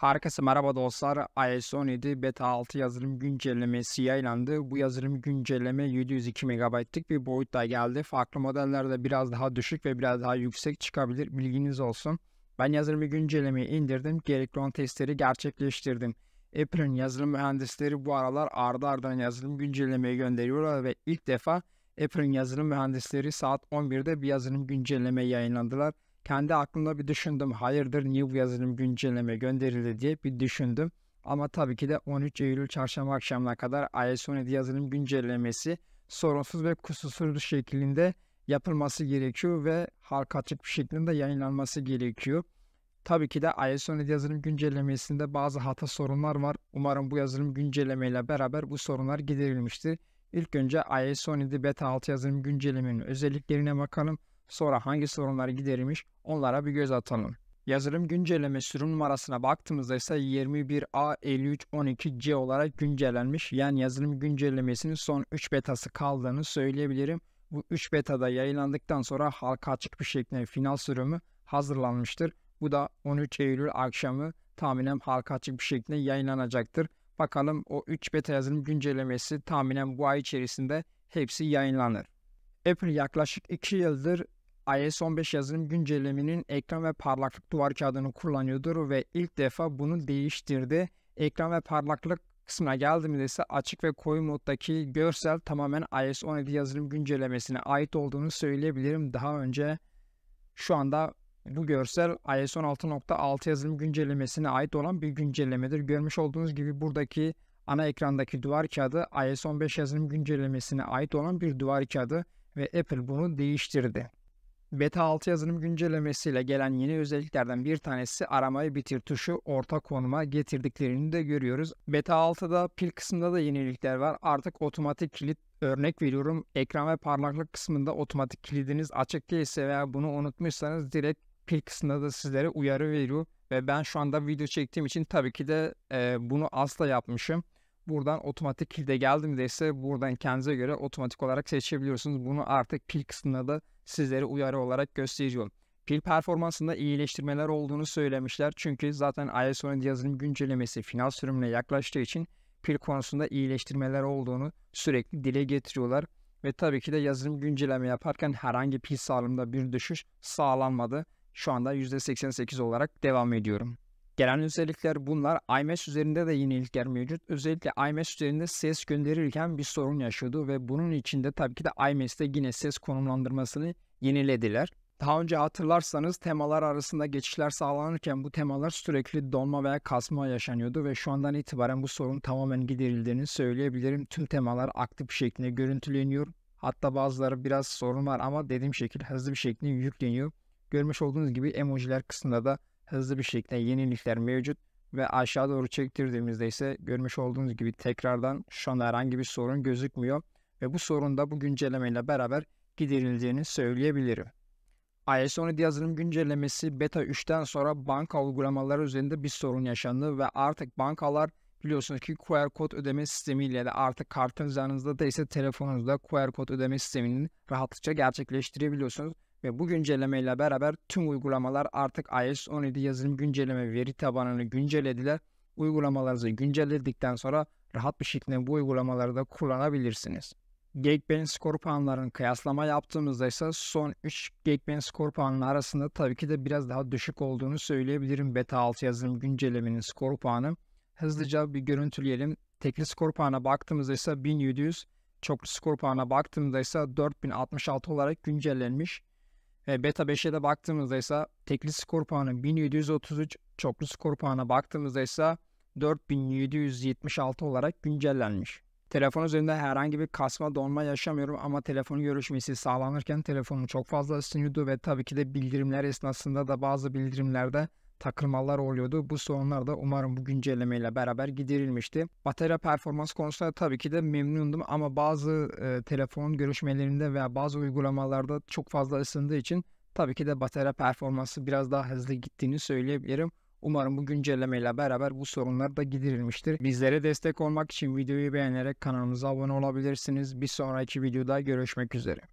Herkese merhaba dostlar. iOS 17 Beta 6 yazılım güncellemesi yayınlandı. Bu yazılım güncelleme 702 MB'lik bir boyutta geldi. Farklı modellerde biraz daha düşük ve biraz daha yüksek çıkabilir. Bilginiz olsun. Ben yazılımı güncellemeyi indirdim. Gerekli olan testleri gerçekleştirdim. Apple'ın yazılım mühendisleri bu aralar ardı ardına yazılım güncellemeyi gönderiyorlar ve ilk defa Apple'ın yazılım mühendisleri saat 11'de bir yazılım güncelleme yayınladılar. Kendi aklımda bir düşündüm. Hayırdır New yazılım güncelleme gönderildi diye bir düşündüm. Ama tabii ki de 13 Eylül çarşamba akşamına kadar iOS yazılım güncellemesi sorunsuz ve kusursuz şekilde yapılması gerekiyor ve halka açık bir şekilde yayınlanması gerekiyor. Tabii ki de iOS yazılım güncellemesinde bazı hata sorunlar var. Umarım bu yazılım güncellemeyle beraber bu sorunlar giderilmiştir. İlk önce iOS 17 Beta 6 yazılım güncellemenin özelliklerine bakalım sonra hangi sorunları giderilmiş onlara bir göz atalım. Yazılım güncelleme sürüm numarasına baktığımızda ise 21A5312C olarak güncellenmiş. Yani yazılım güncellemesinin son 3 betası kaldığını söyleyebilirim. Bu 3 betada yayınlandıktan sonra halka açık bir şekilde final sürümü hazırlanmıştır. Bu da 13 Eylül akşamı tahminen halka açık bir şekilde yayınlanacaktır. Bakalım o 3 beta yazılım güncellemesi tahminen bu ay içerisinde hepsi yayınlanır. Apple yaklaşık 2 yıldır iOS 15 yazılım güncellemenin ekran ve parlaklık duvar kağıdını kullanıyordur ve ilk defa bunu değiştirdi. Ekran ve parlaklık kısmına geldiğimde ise açık ve koyu moddaki görsel tamamen iOS 17 yazılım güncellemesine ait olduğunu söyleyebilirim. Daha önce şu anda bu görsel iOS 16.6 yazılım güncellemesine ait olan bir güncellemedir. Görmüş olduğunuz gibi buradaki ana ekrandaki duvar kağıdı iOS 15 yazılım güncellemesine ait olan bir duvar kağıdı ve Apple bunu değiştirdi. Beta 6 yazılım güncellemesiyle gelen yeni özelliklerden bir tanesi aramayı bitir tuşu orta konuma getirdiklerini de görüyoruz. Beta 6'da pil kısmında da yenilikler var. Artık otomatik kilit örnek veriyorum. Ekran ve parlaklık kısmında otomatik kilidiniz açık değilse veya bunu unutmuşsanız direkt pil kısmında da sizlere uyarı veriyor. Ve ben şu anda video çektiğim için tabii ki de e, bunu asla yapmışım. Buradan otomatik pilde geldiğimde ise buradan kendinize göre otomatik olarak seçebiliyorsunuz. Bunu artık pil kısmında da sizlere uyarı olarak göstereceğim. Pil performansında iyileştirmeler olduğunu söylemişler. Çünkü zaten iOS 10 güncellemesi final sürümüne yaklaştığı için pil konusunda iyileştirmeler olduğunu sürekli dile getiriyorlar. Ve tabii ki de yazılım güncelleme yaparken herhangi pil sağlığında bir düşüş sağlanmadı. Şu anda %88 olarak devam ediyorum. Gelen özellikler bunlar. iMesh üzerinde de yine yenilikler mevcut. Özellikle iMesh üzerinde ses gönderirken bir sorun yaşadı ve bunun içinde tabii ki de iMesh'te yine ses konumlandırmasını yenilediler. Daha önce hatırlarsanız temalar arasında geçişler sağlanırken bu temalar sürekli donma veya kasma yaşanıyordu ve şu andan itibaren bu sorun tamamen giderildiğini söyleyebilirim. Tüm temalar aktif şekilde görüntüleniyor. Hatta bazıları biraz sorun var ama dediğim şekilde hızlı bir şekilde yükleniyor. Görmüş olduğunuz gibi emojiler kısmında da hızlı bir şekilde yenilikler mevcut ve aşağı doğru çektirdiğimizde ise görmüş olduğunuz gibi tekrardan şu an herhangi bir sorun gözükmüyor ve bu sorun da bu güncellemeyle beraber giderildiğini söyleyebilirim. ISO17 yazılım güncellemesi beta 3'ten sonra banka uygulamaları üzerinde bir sorun yaşandı ve artık bankalar biliyorsunuz ki QR kod ödeme sistemiyle de artık kartınızda da ise telefonunuzda QR kod ödeme sisteminin rahatlıkça gerçekleştirebiliyorsunuz. Ve bu güncelleme ile beraber tüm uygulamalar artık iOS 17 yazılım güncelleme veri tabanını güncellediler. Uygulamalarınızı güncelledikten sonra rahat bir şekilde bu uygulamaları da kullanabilirsiniz. Geekbench skor puanlarının kıyaslama yaptığımızda ise son 3 Geekbench skor puanının arasında tabii ki de biraz daha düşük olduğunu söyleyebilirim. Beta 6 yazılım güncellemenin skor puanı. Hızlıca bir görüntüleyelim. Tekli skor puanına baktığımızda ise 1700, çoklu skor puanına baktığımızda ise 4066 olarak güncellenmiş. Ve beta 5'e de baktığımızda ise tekli skor puanı 1733, çoklu skor puanına baktığımızda ise 4776 olarak güncellenmiş. Telefon üzerinde herhangi bir kasma donma yaşamıyorum ama telefon görüşmesi sağlanırken telefonum çok fazla ısınıyordu ve tabii ki de bildirimler esnasında da bazı bildirimlerde takılmalar oluyordu. Bu sorunlar da umarım bu güncellemeyle beraber giderilmişti. Batarya performans konusunda tabii ki de memnundum ama bazı e, telefon görüşmelerinde veya bazı uygulamalarda çok fazla ısındığı için tabii ki de batarya performansı biraz daha hızlı gittiğini söyleyebilirim. Umarım bu güncellemeyle beraber bu sorunlar da giderilmiştir. Bizlere destek olmak için videoyu beğenerek kanalımıza abone olabilirsiniz. Bir sonraki videoda görüşmek üzere.